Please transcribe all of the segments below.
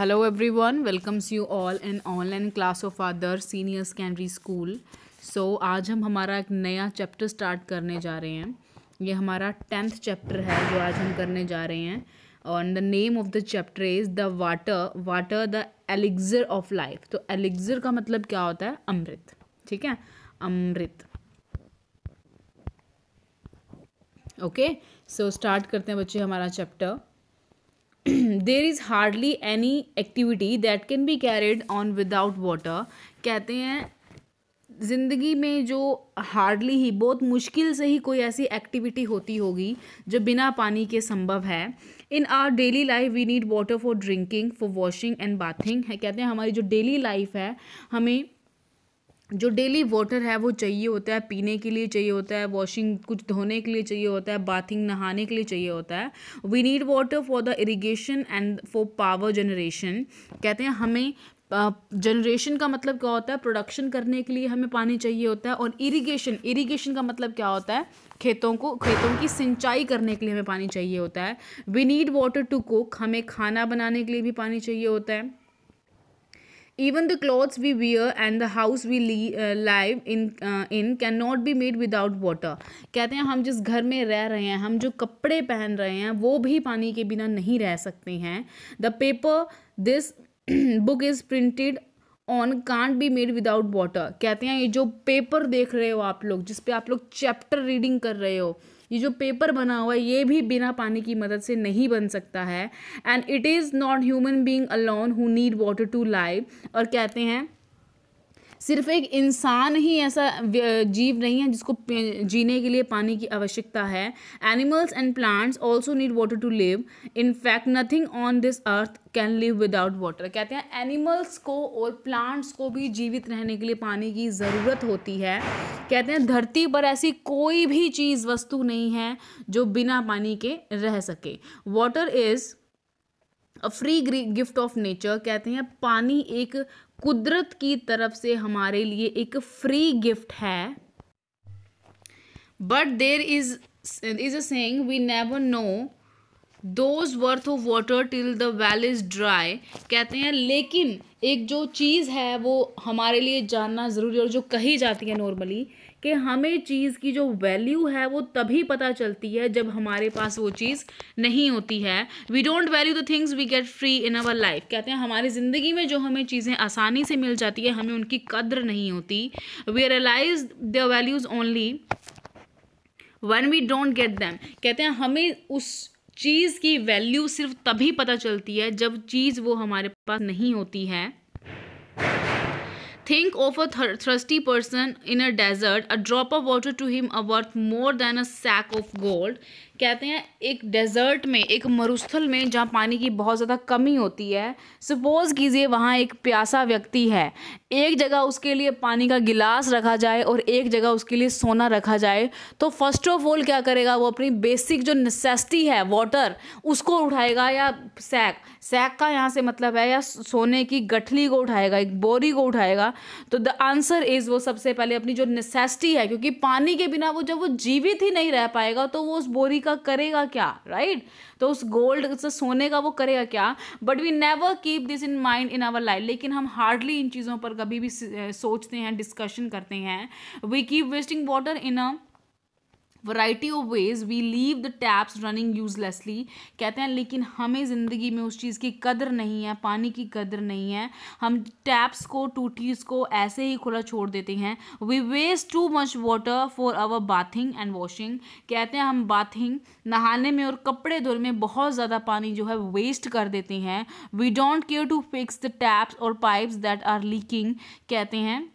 Every one welcomes you all in online class of आदर senior secondary school so आज हम हमारा एक नया चैप्टर स्टार्ट करने जा रहे हैं ये हमारा टेंथ चैप्टर है जो आज हम करने जा रहे हैं और the name of the chapter is the water water the elixir of life तो एलिग्जर का मतलब क्या होता है अमृत ठीक है अमृत ओके सो स्टार्ट करते हैं बच्चे हमारा chapter there is hardly any activity that can be carried on without water कहते हैं ज़िंदगी में जो हार्डली ही बहुत मुश्किल से ही कोई ऐसी एक्टिविटी होती होगी जो बिना पानी के संभव है in our daily life we need water for drinking for washing and bathing है कहते हैं हमारी जो डेली लाइफ है हमें जो डेली वाटर है वो चाहिए होता है पीने के लिए चाहिए होता है वॉशिंग कुछ धोने के लिए चाहिए होता है बाथिंग नहाने के लिए चाहिए होता है we need water for the irrigation and for power generation कहते हैं हमें जनरेशन uh, का मतलब क्या होता है प्रोडक्शन करने के लिए हमें पानी चाहिए होता है और इरिगेशन इरिगेशन का मतलब क्या होता है खेतों को खेतों की सिंचाई करने के लिए हमें पानी चाहिए होता है we need water to cook हमें खाना बनाने के लिए भी पानी चाहिए होता है even the clothes we wear and the house we uh, live in in can not be made without water कहते हैं हम जिस घर में रह रहे हैं हम जो कपड़े पहन रहे हैं वो भी पानी के बिना नहीं रह सकते हैं the paper this book is printed on can't be made without water कहते हैं ये जो पेपर देख रहे हो आप लोग जिस पे आप लोग चैप्टर रीडिंग कर रहे हो ये जो पेपर बना हुआ है ये भी बिना पानी की मदद से नहीं बन सकता है and it is not human being alone who need water to live और कहते हैं सिर्फ एक इंसान ही ऐसा जीव नहीं है जिसको जीने के लिए पानी की आवश्यकता है animals and plants also need water to live in fact nothing on this earth can live without water कहते हैं एनिमल्स को और प्लांट्स को भी जीवित रहने के लिए पानी की ज़रूरत होती है कहते हैं धरती पर ऐसी कोई भी चीज़ वस्तु नहीं है जो बिना पानी के रह सके water is a free gift of nature कहते हैं पानी एक कुदरत की तरफ से हमारे लिए एक फ्री गिफ्ट है but there is is a saying we never know those worth of water till the well is dry कहते हैं लेकिन एक जो चीज़ है वो हमारे लिए जानना ज़रूरी और जो कही जाती है नॉर्मली कि हमें चीज़ की जो वैल्यू है वो तभी पता चलती है जब हमारे पास वो चीज़ नहीं होती है we don't value the things we get free in our life कहते हैं हमारी ज़िंदगी में जो हमें चीज़ें आसानी से मिल जाती है हमें उनकी कद्र नहीं होती we realise the values only one we don't get them कहते हैं हमें उस चीज़ की वैल्यू सिर्फ तभी पता चलती है जब चीज़ वो हमारे पास नहीं होती है Think of a thirsty person in a desert. A drop of water to him are worth more than a sack of gold. कहते हैं एक डेजर्ट में एक मरुस्थल में जहाँ पानी की बहुत ज़्यादा कमी होती है सपोज़ कीजिए वहाँ एक प्यासा व्यक्ति है एक जगह उसके लिए पानी का गिलास रखा जाए और एक जगह उसके लिए सोना रखा जाए तो फर्स्ट ऑफ ऑल क्या करेगा वो अपनी बेसिक जो नेसेसिटी है वाटर उसको उठाएगा या सैक सैक का यहाँ से मतलब है या सोने की गठली को उठाएगा एक बोरी को उठाएगा तो द आंसर इज़ वो सबसे पहले अपनी जो नेसेसिटी है क्योंकि पानी के बिना वो जब वो जीवित ही नहीं रह पाएगा तो वो उस बोरी का करेगा क्या राइट right? तो उस गोल्ड से सोने का वो करेगा क्या but we never keep this in mind in our life लेकिन हम हार्डली इन चीज़ों पर कभी भी सोचते हैं डिस्कशन करते हैं we keep wasting water in a variety of ways we leave the taps running uselessly कहते हैं लेकिन हमें ज़िंदगी में उस चीज़ की कदर नहीं है पानी की कदर नहीं है हम टैप्स को टूटीज़ को ऐसे ही खुला छोड़ देते हैं we waste too much water for our bathing and washing कहते हैं हम बाथिंग नहाने में और कपड़े धोने में बहुत ज़्यादा पानी जो है वेस्ट कर देते हैं we don't care to fix the taps और पाइप्स दैट आर लीकिंग कहते हैं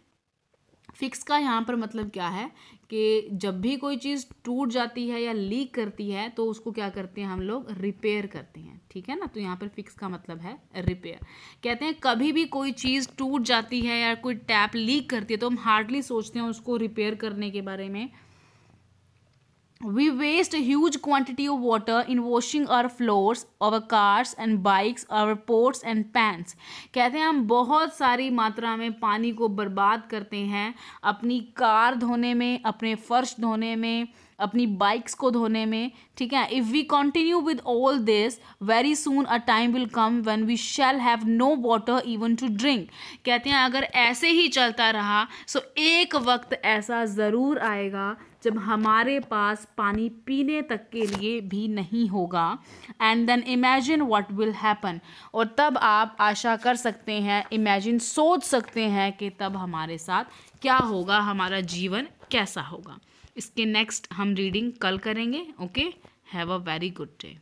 फिक्स का यहाँ पर मतलब क्या है कि जब भी कोई चीज़ टूट जाती है या लीक करती है तो उसको क्या करते हैं हम लोग रिपेयर करते हैं ठीक है ना तो यहाँ पर फिक्स का मतलब है रिपेयर कहते हैं कभी भी कोई चीज़ टूट जाती है या कोई टैप लीक करती है तो हम हार्डली सोचते हैं उसको रिपेयर करने के बारे में we waste huge quantity of water in washing our floors our cars and bikes our pots and pants कहते हैं हम बहुत सारी मात्रा में पानी को बर्बाद करते हैं अपनी कार धोने में अपने फर्श धोने में अपनी बाइक्स को धोने में ठीक है if we continue with all this very soon a time will come when we shall have no water even to drink कहते हैं अगर ऐसे ही चलता रहा सो एक वक्त ऐसा ज़रूर आएगा जब हमारे पास पानी पीने तक के लिए भी नहीं होगा and then imagine what will happen और तब आप आशा कर सकते हैं इमेजिन सोच सकते हैं कि तब हमारे साथ क्या होगा हमारा जीवन कैसा होगा इसके नेक्स्ट हम रीडिंग कल करेंगे okay have a very good day